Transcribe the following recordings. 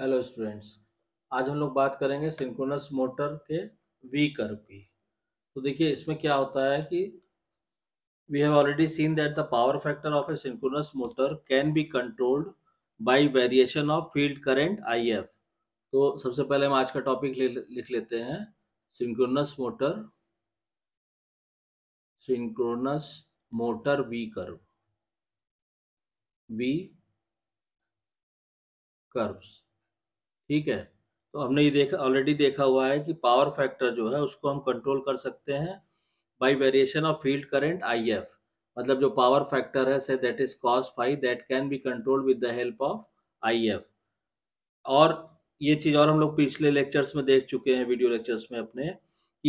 Hello students आज हम लोग बात करेंगे सिंक्रोनस मोटर के वी कर्व की तो देखिए इसमें क्या होता है कि we have already seen that the power factor of a synchronous motor can be controlled by variation of field current IF तो सबसे पहले हम आज का टॉपिक लिख लेते हैं synchronous motor synchronous motor V curve V curves ठीक है तो हमने ये देखा ऑलरेडी देखा हुआ है कि पावर फैक्टर जो है उसको हम कंट्रोल कर सकते हैं by variation of field current I F मतलब जो पावर फैक्टर है से that is cos phi that can be control with the help of I F और ये चीज़ और हम लोग पिछले लेक्चर्स में देख चुके हैं वीडियो लेक्चर्स में अपने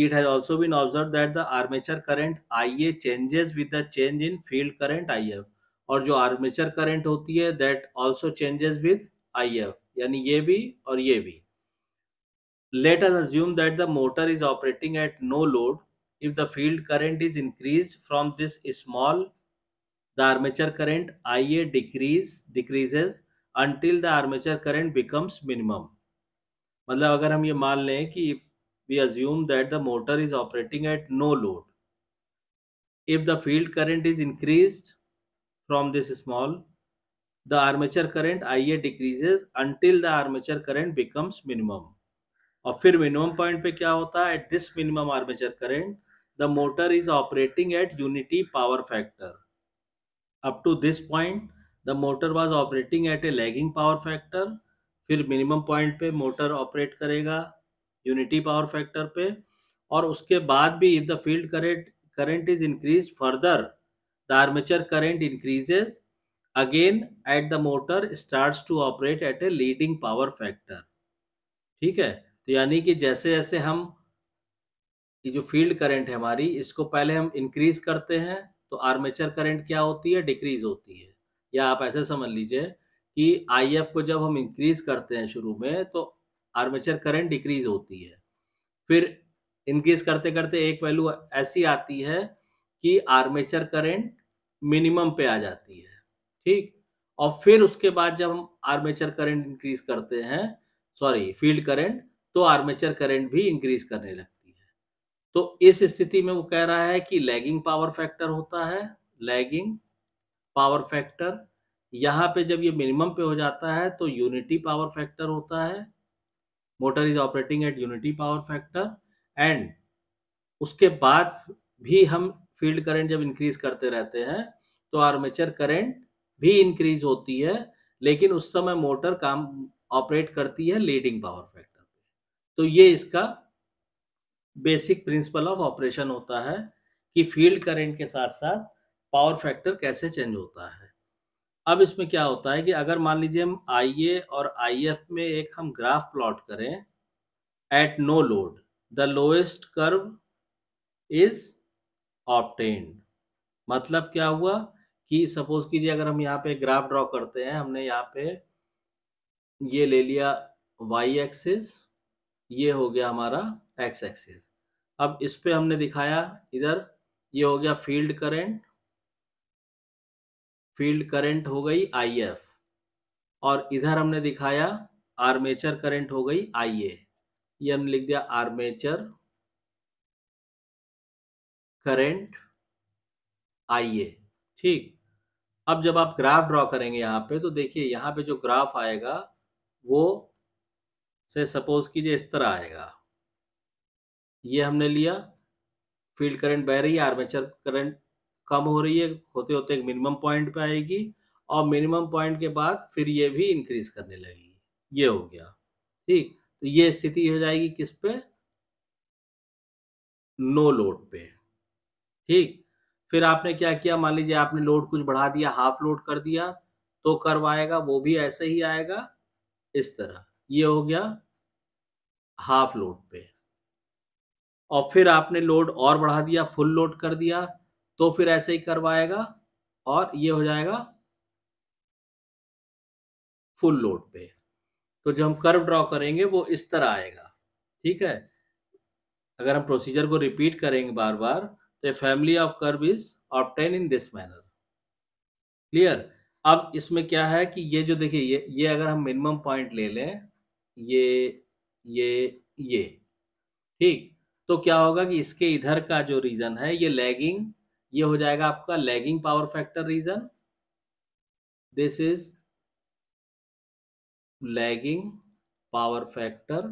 it has also been observe that the armature current I A changes with the change in field current I F और जो आर्मेचर करेंट होती है that also changes with I F यानी ये भी और ये भी let an assume that the motor is operating at no load if the field current is increase from this small the armature current I A decrease decreases until the armature current becomes minimum मतलब अगर हम ये मान लें कि if we assume that the motor is operating at no load if the field current is increase from this small the armature current Ia decreases until the armature current becomes minimum. और फिर minimum point पे क्या होता है at this minimum armature current the motor is operating at unity power factor up to this point the motor was operating at a lagging power factor फिर minimum point पे motor operate करेगा unity power factor पे और उसके बाद भी if the field current current is increase further the armature current increases again at the motor start to operate at a leading power factor ठीक है तो यानी कि जैसे जैसे हम ये जो फील्ड करंट है हमारी इसको पहले हम इंक्रीज करते हैं तो आर्मेचर करंट क्या होती है डिक्रीज होती है या आप ऐसे समझ लीजिए कि आईएफ को जब हम इंक्रीज करते हैं शुरू में तो आर्मेचर करंट डिक्रीज होती है फिर इंक्रीज करते करते एक वैल्यू ऐसी आती है कि आर्मेचर करंट मिनिमम पे आ जाती है ठीक और फिर उसके बाद जब हम आर्मेचर करंट इंक्रीज करते हैं सॉरी फील्ड करंट तो आर्मेचर करंट भी इंक्रीज करने लगती है तो इस स्थिति में वो कह रहा है कि लैगिंग पावर फैक्टर होता है लैगिंग पावर फैक्टर यहाँ पे जब ये मिनिमम पे हो जाता है तो यूनिटी पावर फैक्टर होता है motor is operating at unity power factor and उसके बाद भी हम फील्ड करंट जब इंक्रीज करते रहते हैं तो आर्मेचर करंट भी इंक्रीज होती है लेकिन उस समय मोटर काम ऑपरेट करती है लीडिंग पावर फैक्टर पे तो ये इसका बेसिक प्रिंसिपल ऑफ ऑपरेशन होता है कि फील्ड करंट के साथ साथ पावर फैक्टर कैसे चेंज होता है अब इसमें क्या होता है कि अगर मान लीजिए हम आई ए और आई एफ में एक हम ग्राफ प्लॉट करें at no load the lowest curve is obtained मतलब क्या हुआ कि सपोज कीजिए अगर हम यहाँ पे ग्राफ ड्रॉ करते हैं हमने यहाँ पे ये ले लिया वाई एक्सिस ये हो गया हमारा एक्स एक्सिस अब इस पे हमने दिखाया इधर ये हो गया फील्ड करंट फील्ड करंट हो गई आई एफ और इधर हमने दिखाया आर्मेचर करंट हो गई आई ए ये हमने लिख दिया आर्मेचर करंट आई ए ठीक अब जब आप ग्राफ ड्रॉ करेंगे यहाँ पे तो देखिए यहाँ पे जो ग्राफ आएगा वो से सपोज कीजिए इस तरह आएगा ये हमने लिया फील्ड करंट बह रही है आर्मेचर करंट कम हो रही है होते होते एक मिनिमम पॉइंट पे आएगी और मिनिमम पॉइंट के बाद फिर ये भी इंक्रीज करने लगेगी ये हो गया ठीक तो ये स्थिति हो जाएगी किस पे नो लोड पे ठीक फिर आपने क्या किया मान लीजिए आपने लोड कुछ बढ़ा दिया हाफ लोड कर दिया तो कर्व आएगा वो भी ऐसे ही आएगा इस तरह ये हो गया हाफ लोड पे और फिर आपने लोड और बढ़ा दिया फुल लोड कर दिया तो फिर ऐसे ही करवाएगा और ये हो जाएगा फुल लोड पे तो जो हम कर्व ड्रॉ करेंगे वो इस तरह आएगा ठीक है अगर हम प्रोसीजर को रिपीट करेंगे बार बार तो family of curve is obtain in this manner clear अब इसमें क्या है कि ये जो देखिए ये ये अगर हम मिनिमम पॉइंट ले लें ये ये ये ठीक तो क्या होगा कि इसके इधर का जो रीजन है ये लैगिंग ये हो जाएगा आपका lagging power factor region this is lagging power factor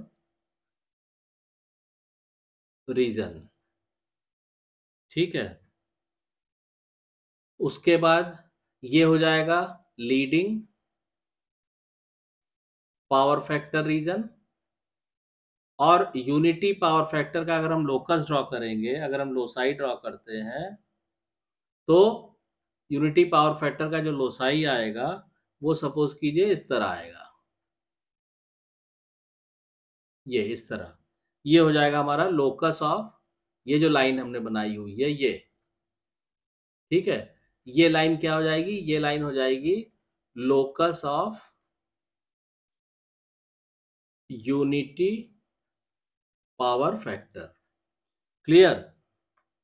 region ठीक है उसके बाद ये हो जाएगा लीडिंग पावर फैक्टर रीजन और यूनिटी पावर फैक्टर का अगर हम लोकस ड्रॉ करेंगे अगर हम लोसाई ड्रॉ करते हैं तो यूनिटी पावर फैक्टर का जो लोसाई आएगा वो सपोज कीजिए इस तरह आएगा ये इस तरह ये हो जाएगा हमारा लोकस ऑफ ये जो लाइन हमने बनाई हुई है ये ठीक है ये लाइन क्या हो जाएगी ये लाइन हो जाएगी locus of unity power factor clear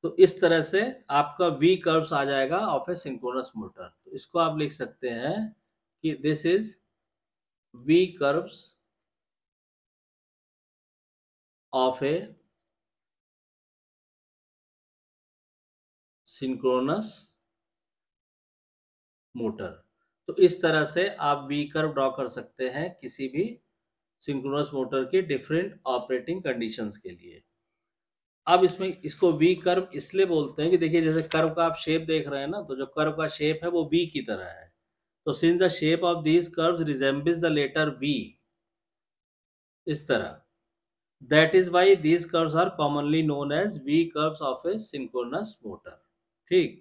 तो इस तरह से आपका वी कर्व्स आ जाएगा ऑफ ए सिंक्रोनस मोटर तो इसको आप लिख सकते हैं कि this is V curves of a synchronous motor तो इस तरह से आप वी कर्व ड्रॉ कर सकते हैं किसी भी सिंक्रोनस मोटर के डिफरेंट ऑपरेटिंग कंडीशंस के लिए अब इसमें इसको वी कर्व इसलिए बोलते हैं कि देखिए जैसे कर्व का आप शेप देख रहे हैं ना तो जो कर्व का शेप है वो वी की तरह है तो since the shape of these curves resembles the letter V इस तरह that is why these curves are commonly known as V curves of a synchronous motor ठीक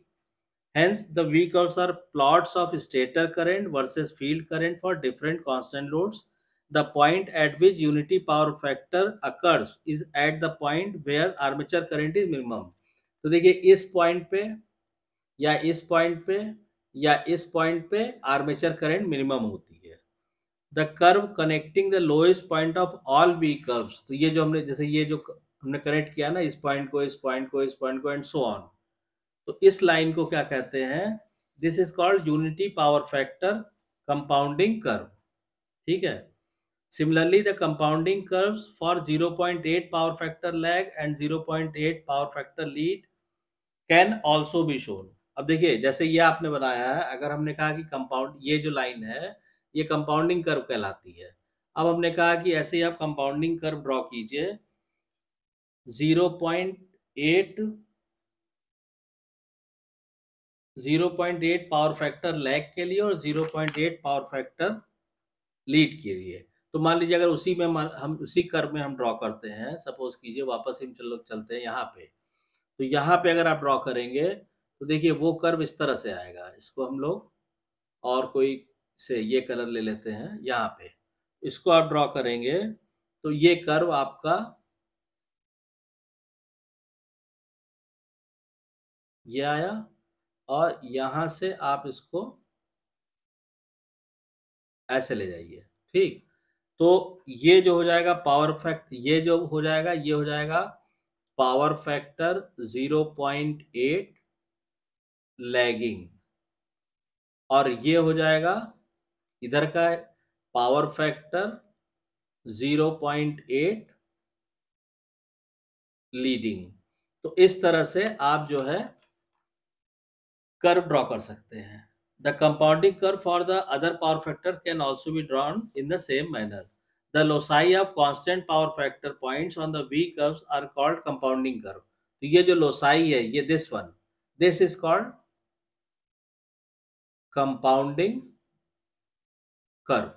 hence the V curves are plots of stator current versus field current for different constant loads the point at which unity power factor occurs is at the point where armature current is minimum तो देखिए इस point पे या इस point पे या इस point पे आर्मेचर करंट मिनिमम होती है the curve connecting the lowest point of all V curves तो ये जो हमने जैसे ये जो हमने कनेक्ट किया ना इस पॉइंट को इस पॉइंट को इस पॉइंट को एंड सो ऑन तो इस लाइन को क्या कहते हैं this is called unity power factor compounding curve ठीक है for zero point eight power 0.8 power and zero point 0.8 power factor lead can also be shown अब देखिए जैसे ये आपने बनाया है अगर हमने कहा कि कंपाउंड ये जो लाइन है ये कंपाउंडिंग कर्व कहलाती है अब हमने कहा कि ऐसे ही आप कंपाउंडिंग कर्व ड्रॉ कीजिए एट 0.8 पावर फैक्टर लैग के लिए और 0.8 पावर फैक्टर लीड के लिए तो मान लीजिए अगर उसी में हम उसी कर्व में हम ड्रॉ करते हैं सपोज कीजिए वापस हम चलो चलते हैं यहाँ पे तो यहाँ पे अगर आप ड्रॉ करेंगे तो देखिए वो कर्व इस तरह से आएगा इसको हम लोग और कोई से ये कलर ले लेते हैं यहाँ पे इसको आप ड्रॉ करेंगे तो ये कर्व आपका ये आया और यहाँ से आप इसको ऐसे ले जाइए ठीक तो ये जो हो जाएगा पावर फैक्ट ये जो हो जाएगा ये हो जाएगा पावर फैक्टर 0.8 लैगिंग और ये हो जाएगा इधर का पावर फैक्टर 0.8 लीडिंग तो इस तरह से आप जो है कर्व ड्रॉ कर सकते हैं the compounding curve for the other power factor can also be drawn in the same manner the loci of constant power factor points on the V curves are called compounding curve तो ये जो loci है ये this one this is called compounding curve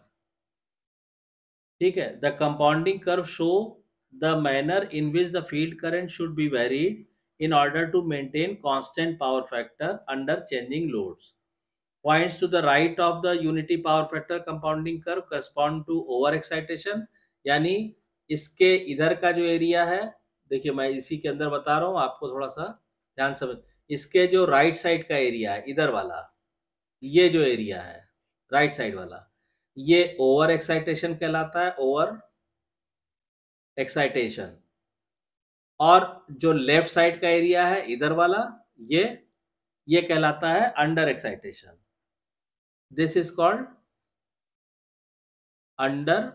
ठीक है the compounding curve show the manner in which the field current should be varied in order to maintain constant power factor under changing loads. Points to the right of the unity power factor compounding curve correspond to over excitation yani iske idhar ka jo area hai dekhiye main isi ke andar bata raha hu aapko thoda sa dhyan se iske jo right side ka area hai idhar wala ye jo area hai right side wala ये over excitation कहलाता है over excitation और जो left side का area है इधर वाला ये ये कहलाता है under excitation this is called under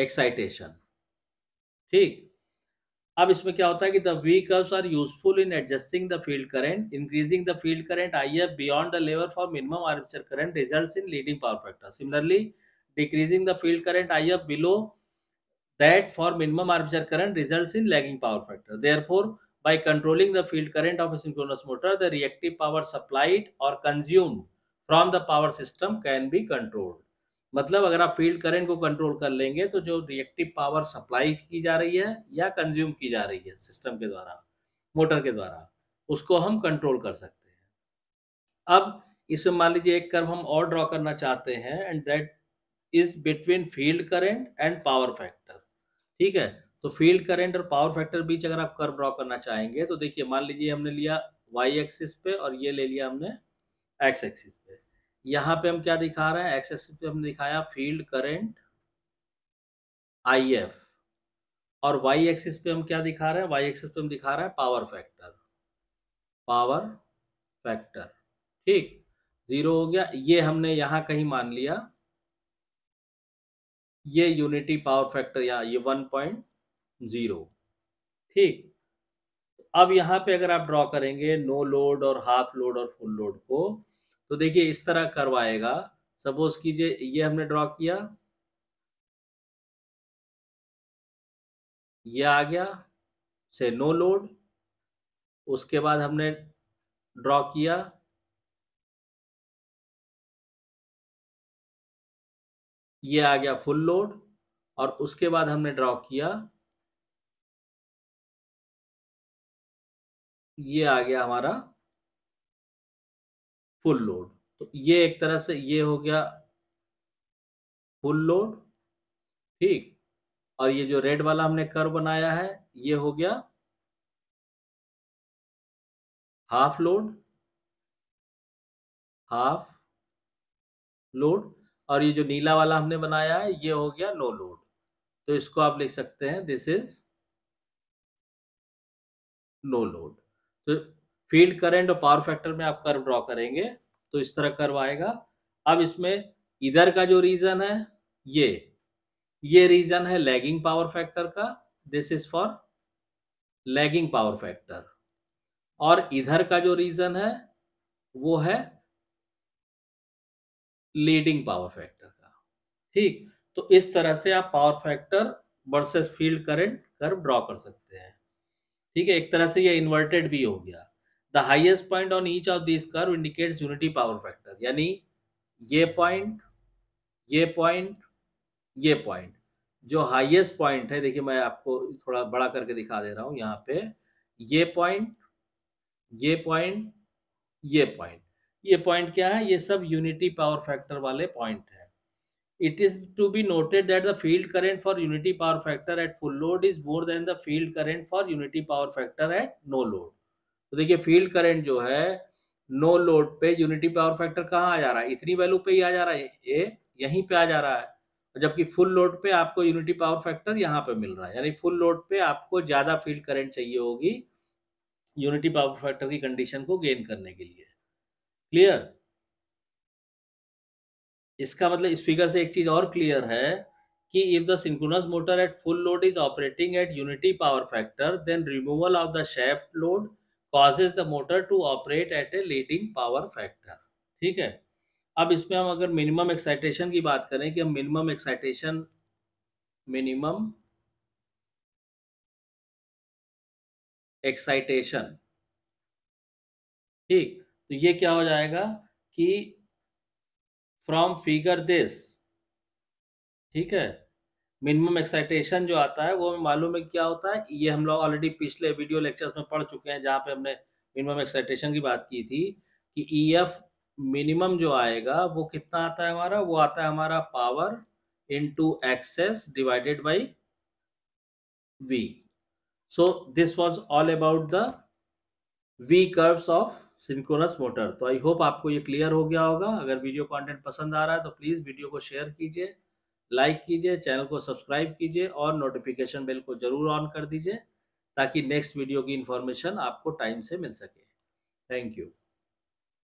excitation ठीक अब इसमें क्या होता है कि the V curves are useful in adjusting the field current increasing the field current I F beyond the level for minimum armature current results in leading power factor similarly decreasing the field current I F below that for minimum armature current results in lagging power factor. Therefore, by controlling the field current of a synchronous motor, the reactive power supplied or consumed from the power system can be controlled मतलब अगर आप field current को control कर लेंगे तो जो reactive power supply की जा रही है या कंज्यूम की जा रही है सिस्टम के द्वारा मोटर के द्वारा उसको हम कंट्रोल कर सकते हैं अब इसमें मान लीजिए एक कर्व हम और ड्रॉ करना चाहते हैं and that is between field current and power factor ठीक है तो फील्ड करंट और पावर फैक्टर बीच अगर आप कर ड्रॉ करना चाहेंगे तो देखिए मान लीजिए हमने लिया वाई एक्सिस पे और ये ले लिया हमने एक्स एक्सिस पे यहाँ पे हम क्या दिखा रहे हैं एक्स एक्सिस पे हमने दिखाया फील्ड करेंट आई एफ और वाई एक्सिस पे हम क्या दिखा रहे हैं वाई एक्सिस पे हम दिखा रहे हैं पावर फैक्टर पावर फैक्टर ठीक जीरो हो गया ये हमने यहाँ कहीं मान लिया ये यूनिटी पावर फैक्टर यहाँ ये वन पॉइंट जीरो ठीक अब यहाँ पे अगर आप ड्रॉ करेंगे नो लोड और हाफ लोड और फुल लोड को तो देखिए इस तरह करवाएगा सपोज कीजिए ये हमने ड्रॉ किया ये आ गया से नो लोड उसके बाद हमने ड्रॉ किया ये आ गया फुल लोड और उसके बाद हमने ड्रॉ किया ये आ गया हमारा फुल लोड तो ये एक तरह से ये हो गया फुल लोड ठीक और ये जो रेड वाला हमने कर बनाया है ये हो गया हाफ लोड हाफ लोड और ये जो नीला वाला हमने बनाया है ये हो गया नो लोड तो इसको आप लिख सकते हैं दिस इज नो लोड तो फील्ड करंट और पावर फैक्टर में आप कर्व ड्रॉ करेंगे तो इस तरह कर्व आएगा अब इसमें इधर का जो रीजन है ये ये रीजन है लैगिंग पावर फैक्टर का this is for lagging power factor और इधर का जो रीजन है वो है लीडिंग पावर फैक्टर का ठीक तो इस तरह से आप power factor versus field current कर ड्रॉ कर सकते हैं ठीक है एक तरह से ये इन्वर्टेड भी हो गया the highest point on each of this curve indicates unity power factor यानी ये पॉइंट ये पॉइंट ये पॉइंट जो हाइएस्ट पॉइंट है देखिए मैं आपको थोड़ा बड़ा करके दिखा दे रहा हूँ यहाँ पे ये पॉइंट ये पॉइंट ये पॉइंट ये पॉइंट क्या है ये सब यूनिटी पावर फैक्टर वाले पॉइंट है it is to be noted that the field current for unity power factor at full load is more than the field current for unity power factor at no load तो देखिए field current जो है no load पे unity power factor कहाँ आ जा रहा है इतनी वैल्यू पे ही आ जा रहा है ये यहीं पे आ जा रहा है जबकि फुल लोड पे आपको यूनिटी पावर फैक्टर यहाँ पे मिल रहा है यानी फुल लोड पे आपको ज़्यादा फील्ड करंट चाहिए होगी यूनिटी पावर फैक्टर की कंडीशन को गेन करने के लिए क्लियर इसका मतलब इस फिगर से एक चीज और क्लियर है कि if the synchronous motor at full load is operating at unity power factor then removal of the shaft load causes the motor to operate at a leading power factor ठीक है अब इसमें हम अगर मिनिमम एक्साइटेशन की बात करें कि हम मिनिमम एक्साइटेशन मिनिमम एक्साइटेशन ठीक तो ये क्या हो जाएगा कि फ्रॉम फिगर दिस ठीक है मिनिमम एक्साइटेशन जो आता है वो हमें मालूम है क्या होता है ये हम लोग ऑलरेडी पिछले वीडियो लेक्चर्स में पढ़ चुके हैं जहाँ पे हमने मिनिमम एक्साइटेशन की बात की थी कि ई एफ मिनिमम जो आएगा वो कितना आता है हमारा वो आता है हमारा power to excess divided by V so this was all about the V curves of synchronous motor तो आई होप आपको ये क्लियर हो गया होगा अगर वीडियो कंटेंट पसंद आ रहा है तो प्लीज़ वीडियो को शेयर कीजिए लाइक कीजिए चैनल को सब्सक्राइब कीजिए और नोटिफिकेशन बेल को ज़रूर ऑन कर दीजिए ताकि नेक्स्ट वीडियो की इन्फॉर्मेशन आपको टाइम से मिल सके थैंक यू